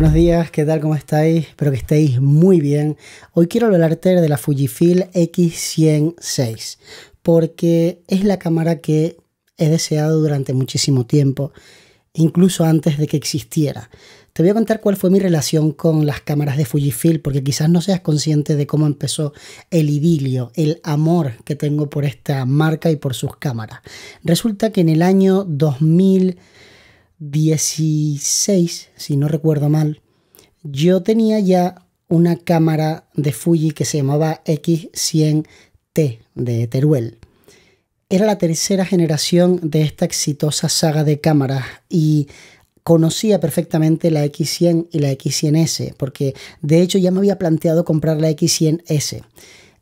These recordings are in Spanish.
buenos días, ¿qué tal? ¿Cómo estáis? Espero que estéis muy bien. Hoy quiero hablarte de la Fujifilm X106 porque es la cámara que he deseado durante muchísimo tiempo, incluso antes de que existiera. Te voy a contar cuál fue mi relación con las cámaras de Fujifilm, porque quizás no seas consciente de cómo empezó el idilio, el amor que tengo por esta marca y por sus cámaras. Resulta que en el año 2000 16, si no recuerdo mal, yo tenía ya una cámara de Fuji que se llamaba X100T de Teruel. Era la tercera generación de esta exitosa saga de cámaras y conocía perfectamente la X100 y la X100S, porque de hecho ya me había planteado comprar la X100S.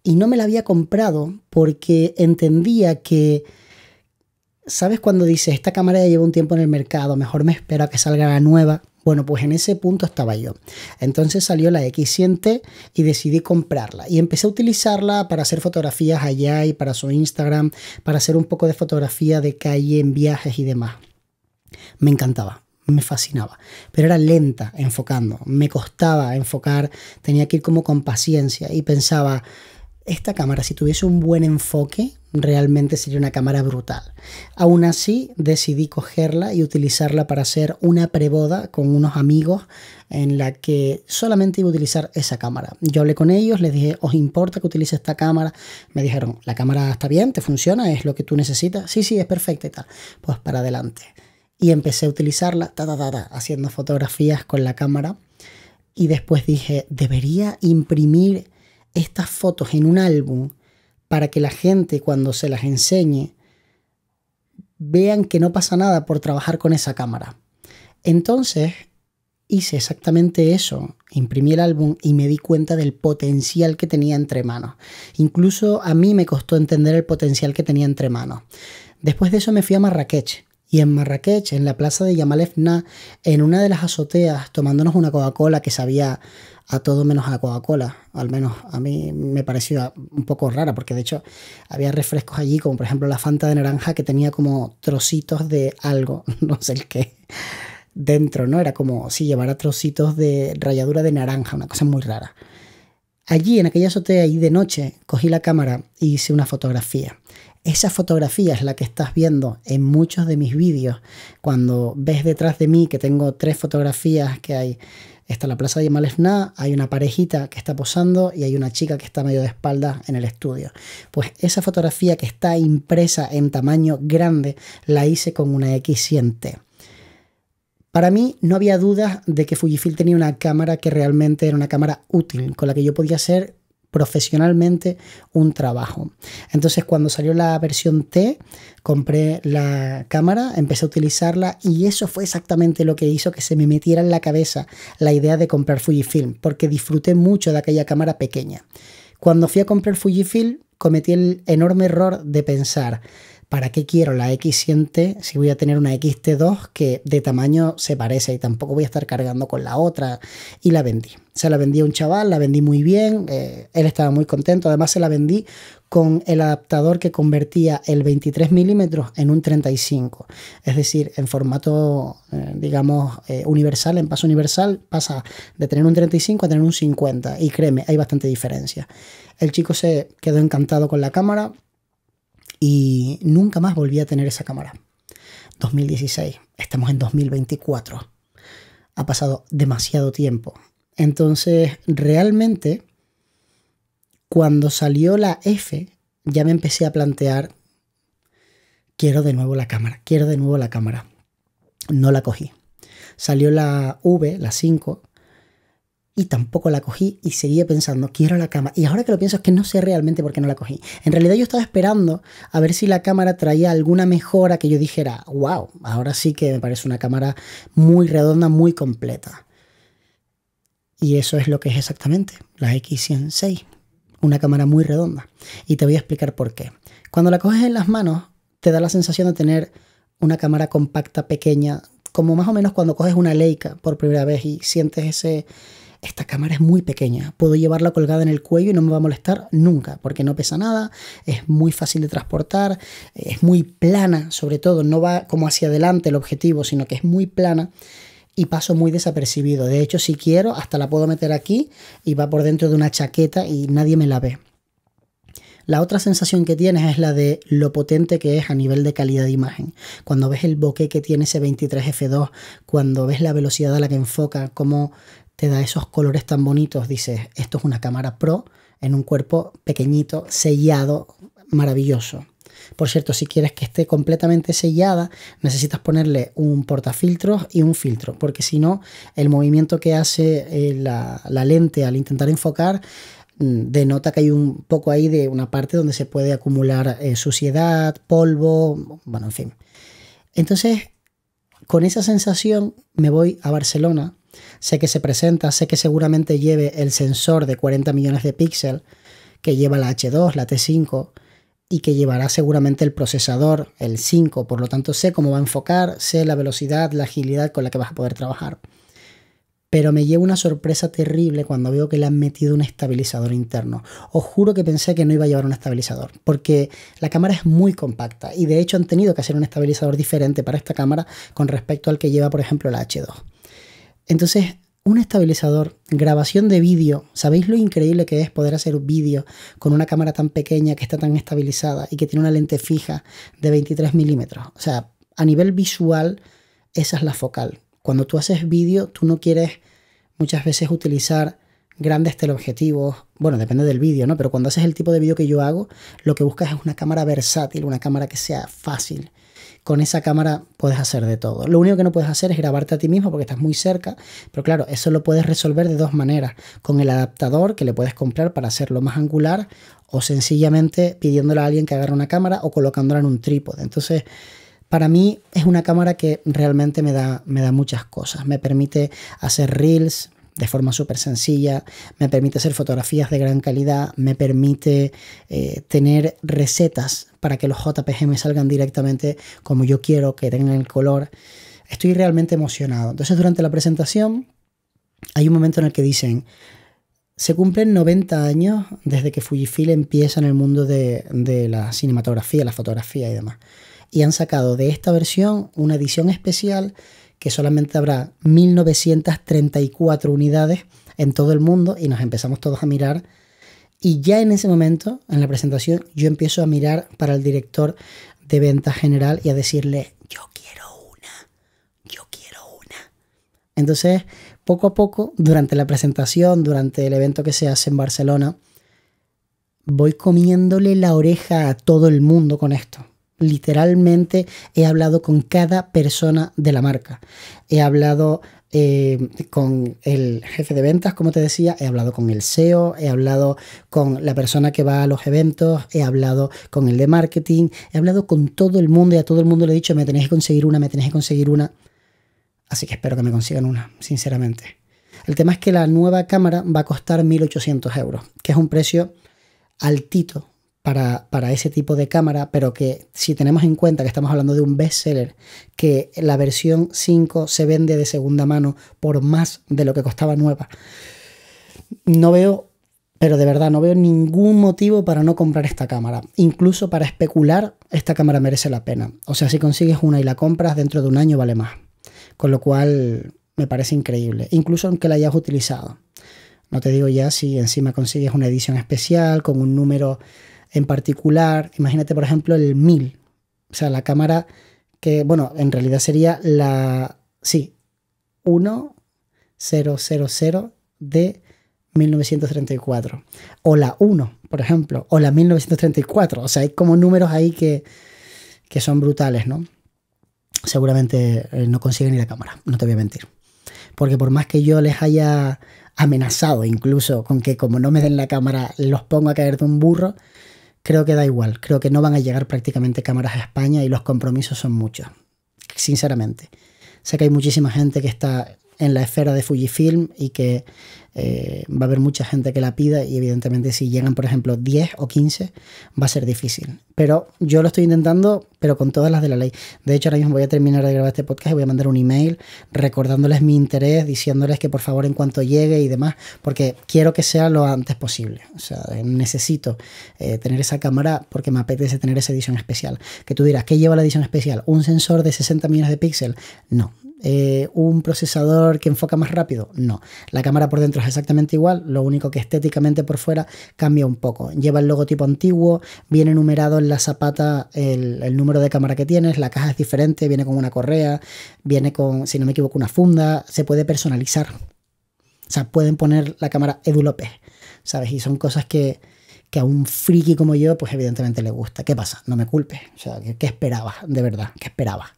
Y no me la había comprado porque entendía que ¿Sabes cuando dice esta cámara ya lleva un tiempo en el mercado, mejor me espero a que salga la nueva? Bueno, pues en ese punto estaba yo. Entonces salió la X100 y decidí comprarla. Y empecé a utilizarla para hacer fotografías allá y para su Instagram, para hacer un poco de fotografía de calle en viajes y demás. Me encantaba, me fascinaba, pero era lenta enfocando, me costaba enfocar, tenía que ir como con paciencia y pensaba, esta cámara si tuviese un buen enfoque, realmente sería una cámara brutal. Aún así, decidí cogerla y utilizarla para hacer una preboda con unos amigos en la que solamente iba a utilizar esa cámara. Yo hablé con ellos, les dije, ¿os importa que utilice esta cámara? Me dijeron, la cámara está bien, te funciona, es lo que tú necesitas. Sí, sí, es perfecta y tal. Pues para adelante. Y empecé a utilizarla, haciendo fotografías con la cámara. Y después dije, debería imprimir estas fotos en un álbum para que la gente cuando se las enseñe vean que no pasa nada por trabajar con esa cámara. Entonces hice exactamente eso, imprimí el álbum y me di cuenta del potencial que tenía entre manos. Incluso a mí me costó entender el potencial que tenía entre manos. Después de eso me fui a Marrakech y en Marrakech, en la plaza de Yamalefna, en una de las azoteas, tomándonos una Coca-Cola que sabía a todo menos a Coca-Cola. Al menos a mí me pareció un poco rara, porque de hecho había refrescos allí, como por ejemplo la Fanta de naranja, que tenía como trocitos de algo, no sé el qué, dentro, ¿no? Era como si llevara trocitos de ralladura de naranja, una cosa muy rara. Allí, en aquella azotea y de noche, cogí la cámara y hice una fotografía. Esa fotografía es la que estás viendo en muchos de mis vídeos. Cuando ves detrás de mí que tengo tres fotografías que hay está la plaza de Malesna, hay una parejita que está posando y hay una chica que está medio de espalda en el estudio. Pues esa fotografía que está impresa en tamaño grande la hice con una x 100 Para mí no había dudas de que Fujifilm tenía una cámara que realmente era una cámara útil, con la que yo podía hacer profesionalmente un trabajo. Entonces cuando salió la versión T, compré la cámara, empecé a utilizarla y eso fue exactamente lo que hizo que se me metiera en la cabeza la idea de comprar Fujifilm, porque disfruté mucho de aquella cámara pequeña. Cuando fui a comprar Fujifilm, cometí el enorme error de pensar, ¿para qué quiero la X100 si voy a tener una XT2 que de tamaño se parece y tampoco voy a estar cargando con la otra? Y la vendí. Se la vendí a un chaval, la vendí muy bien, eh, él estaba muy contento, además se la vendí con el adaptador que convertía el 23 milímetros en un 35, es decir, en formato, eh, digamos, eh, universal, en paso universal, pasa de tener un 35 a tener un 50, y créeme, hay bastante diferencia. El chico se quedó encantado con la cámara, y nunca más volví a tener esa cámara. 2016, estamos en 2024. Ha pasado demasiado tiempo. Entonces, realmente, cuando salió la F, ya me empecé a plantear, quiero de nuevo la cámara, quiero de nuevo la cámara. No la cogí. Salió la V, la 5, y tampoco la cogí y seguía pensando, quiero la cámara. Y ahora que lo pienso es que no sé realmente por qué no la cogí. En realidad yo estaba esperando a ver si la cámara traía alguna mejora que yo dijera, wow, ahora sí que me parece una cámara muy redonda, muy completa. Y eso es lo que es exactamente, la X106, una cámara muy redonda. Y te voy a explicar por qué. Cuando la coges en las manos, te da la sensación de tener una cámara compacta, pequeña, como más o menos cuando coges una Leica por primera vez y sientes ese esta cámara es muy pequeña, puedo llevarla colgada en el cuello y no me va a molestar nunca, porque no pesa nada, es muy fácil de transportar, eh, es muy plana, sobre todo, no va como hacia adelante el objetivo, sino que es muy plana y paso muy desapercibido. De hecho, si quiero, hasta la puedo meter aquí y va por dentro de una chaqueta y nadie me la ve. La otra sensación que tienes es la de lo potente que es a nivel de calidad de imagen. Cuando ves el bokeh que tiene ese 23F2, cuando ves la velocidad a la que enfoca, cómo te da esos colores tan bonitos. Dices, esto es una cámara pro en un cuerpo pequeñito, sellado, maravilloso. Por cierto, si quieres que esté completamente sellada, necesitas ponerle un portafiltros y un filtro, porque si no, el movimiento que hace eh, la, lente al intentar enfocar mm, denota que hay un poco ahí de una parte donde se puede acumular eh, suciedad, polvo, bueno, en fin. Entonces, con esa sensación me voy a Barcelona Sé que se presenta, sé que seguramente lleve el sensor de 40 millones de píxeles que lleva la H2, la T5 y que llevará seguramente el procesador, el 5, por lo tanto sé cómo va a enfocar, sé la velocidad, la agilidad con la que vas a poder trabajar. Pero me llevo una sorpresa terrible cuando veo que le han metido un estabilizador interno. Os juro que pensé que no iba a llevar un estabilizador, porque la cámara es muy compacta y de hecho han tenido que hacer un estabilizador diferente para esta cámara con respecto al que lleva, por ejemplo, la H2. Entonces, un estabilizador, grabación de vídeo, ¿sabéis lo increíble que es poder hacer vídeo con una cámara tan pequeña que está tan estabilizada y que tiene una lente fija de 23 milímetros? O sea, a nivel visual, esa es la focal. Cuando tú haces vídeo, tú no quieres muchas veces utilizar grandes teleobjetivos, bueno, depende del vídeo, ¿no? Pero cuando haces el tipo de vídeo que yo hago, lo que buscas es una cámara versátil, una cámara que sea fácil, con esa cámara puedes hacer de todo. Lo único que no puedes hacer es grabarte a ti mismo porque estás muy cerca, pero claro, eso lo puedes resolver de dos maneras, con el adaptador que le puedes comprar para hacerlo más angular o sencillamente pidiéndole a alguien que agarre una cámara o colocándola en un trípode. Entonces, para mí es una cámara que realmente me da, me da muchas cosas. Me permite hacer reels, de forma súper sencilla, me permite hacer fotografías de gran calidad, me permite eh, tener recetas para que los JPG me salgan directamente como yo quiero, que tengan el color. Estoy realmente emocionado. Entonces durante la presentación hay un momento en el que dicen, se cumplen 90 años desde que Fujifilm empieza en el mundo de, de la cinematografía, la fotografía y demás. Y han sacado de esta versión una edición especial que solamente habrá 1934 unidades en todo el mundo y nos empezamos todos a mirar. Y ya en ese momento, en la presentación, yo empiezo a mirar para el director de venta general y a decirle, yo quiero una, yo quiero una. Entonces, poco a poco, durante la presentación, durante el evento que se hace en Barcelona, voy comiéndole la oreja a todo el mundo con esto literalmente he hablado con cada persona de la marca. He hablado eh, con el jefe de ventas, como te decía, he hablado con el SEO, he hablado con la persona que va a los eventos, he hablado con el de marketing, he hablado con todo el mundo y a todo el mundo le he dicho, me tenéis que conseguir una, me tenéis que conseguir una. Así que espero que me consigan una, sinceramente. El tema es que la nueva cámara va a costar 1.800 euros, que es un precio altito para, ese tipo de cámara, pero que si tenemos en cuenta que estamos hablando de un bestseller, que la versión 5 se vende de segunda mano por más de lo que costaba nueva, no veo, pero de verdad, no veo ningún motivo para no comprar esta cámara. Incluso para especular, esta cámara merece la pena. O sea, si consigues una y la compras, dentro de un año vale más. Con lo cual, me parece increíble, incluso aunque la hayas utilizado. No te digo ya si encima consigues una edición especial con un número en particular, imagínate por ejemplo el 1000, o sea, la cámara que, bueno, en realidad sería la, sí, 1000 de 1934, o la 1, por ejemplo, o la 1934, o sea, hay como números ahí que, que son brutales, ¿no? Seguramente eh, no consiguen ni la cámara, no te voy a mentir. Porque por más que yo les haya amenazado incluso con que como no me den la cámara los pongo a caer de un burro, creo que da igual. Creo que no van a llegar prácticamente cámaras a España y los compromisos son muchos, sinceramente. Sé que hay muchísima gente que está en la esfera de Fujifilm y que eh, va a haber mucha gente que la pida y evidentemente si llegan por ejemplo 10 o 15 va a ser difícil. Pero yo lo estoy intentando, pero con todas las de la ley. De hecho ahora mismo voy a terminar de grabar este podcast y voy a mandar un email recordándoles mi interés, diciéndoles que por favor en cuanto llegue y demás, porque quiero que sea lo antes posible. O sea, necesito eh, tener esa cámara porque me apetece tener esa edición especial. Que tú dirás, ¿qué lleva la edición especial? ¿Un sensor de 60 millones de píxeles? No, eh, un procesador que enfoca más rápido. No, la cámara por dentro es exactamente igual, lo único que estéticamente por fuera cambia un poco. Lleva el logotipo antiguo, viene numerado en la zapata el, número de cámara que tienes, la caja es diferente, viene con una correa, viene con, si no me equivoco, una funda, se puede personalizar. O sea, pueden poner la cámara Edu López, ¿sabes? Y son cosas que, a un friki como yo, pues evidentemente le gusta. ¿Qué pasa? No me culpes. O sea, ¿qué, qué esperabas? De verdad, ¿qué esperabas?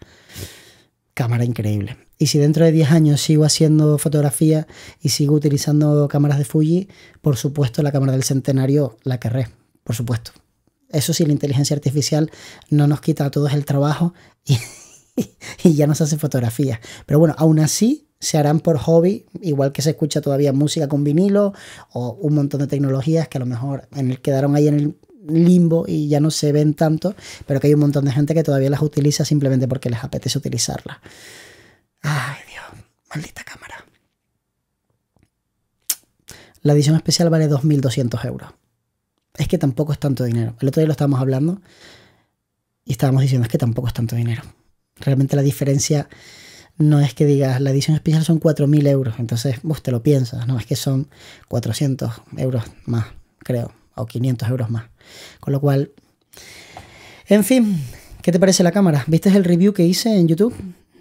cámara increíble. Y si dentro de 10 años sigo haciendo fotografía y sigo utilizando cámaras de Fuji, por supuesto la cámara del centenario la querré, por supuesto. Eso sí, la inteligencia artificial no nos quita a todos el trabajo y, ya nos hace fotografía. Pero bueno, aún así se harán por hobby, igual que se escucha todavía música con vinilo o un montón de tecnologías que a lo mejor en el, quedaron ahí en el, limbo y ya no se ven tanto, pero que hay un montón de gente que todavía las utiliza simplemente porque les apetece utilizarla Ay, Dios, maldita cámara. La edición especial vale 2.200 euros. Es que tampoco es tanto dinero. El otro día lo estábamos hablando y estábamos diciendo, es que tampoco es tanto dinero. Realmente la diferencia no es que digas, la edición especial son 4.000 euros, entonces vos te lo piensas, no, es que son 400 euros más, creo, o 500 euros más. Con lo cual, en fin, ¿qué te parece la cámara? ¿Viste el review que hice en YouTube?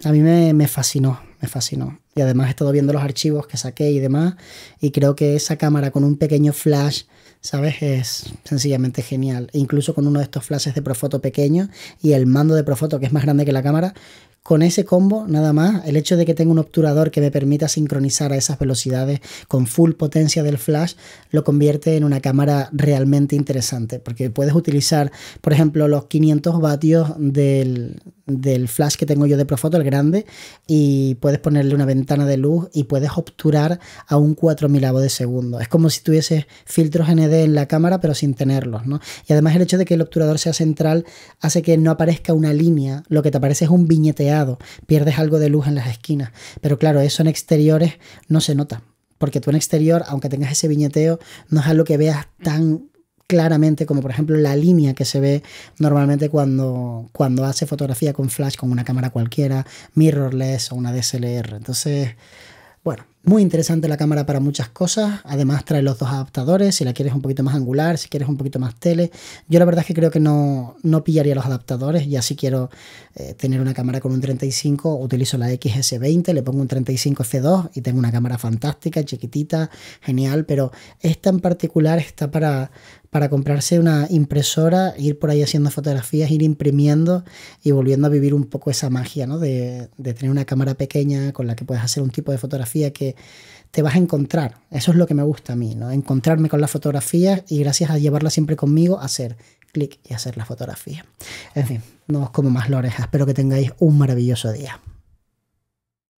A mí me, fascinó, me fascinó. Y además he estado viendo los archivos que saqué y demás, y creo que esa cámara con un pequeño flash, ¿sabes? Es sencillamente genial. incluso con uno de estos flashes de Profoto pequeño y el mando de Profoto que es más grande que la cámara, con ese combo, nada más, el hecho de que tenga un obturador que me permita sincronizar a esas velocidades con full potencia del flash, lo convierte en una cámara realmente interesante, porque puedes utilizar, por ejemplo, los 500 vatios del, del flash que tengo yo de Profoto, el grande, y puedes ponerle una ventana de luz y puedes obturar a un 4000 de segundo. Es como si tuvieses filtros ND en la cámara, pero sin tenerlos, ¿no? Y además el hecho de que el obturador sea central hace que no aparezca una línea, lo que te aparece es un viñeteado, pierdes algo de luz en las esquinas. Pero claro, eso en exteriores no se nota. Porque tú en exterior, aunque tengas ese viñeteo, no es algo que veas tan claramente, como por ejemplo la línea que se ve normalmente cuando, cuando hace fotografía con flash, con una cámara cualquiera, mirrorless o una DSLR. Entonces, bueno, muy interesante la cámara para muchas cosas. Además trae los dos adaptadores, si la quieres un poquito más angular, si quieres un poquito más tele. Yo la verdad es que creo que no, no pillaría los adaptadores. Ya si quiero eh, tener una cámara con un 35, utilizo la XS20, le pongo un 35 c 2 y tengo una cámara fantástica, chiquitita, genial. Pero esta en particular está para, para comprarse una impresora, ir por ahí haciendo fotografías, ir imprimiendo y volviendo a vivir un poco esa magia ¿no? de tener una cámara pequeña con la que puedes hacer un tipo de fotografía que te, vas a encontrar. Eso es lo que me gusta a mí, ¿no? Encontrarme con las fotografías y gracias a llevarlas siempre conmigo, hacer clic y hacer la fotografía. En fin, no os como más orejas Espero que tengáis un maravilloso día.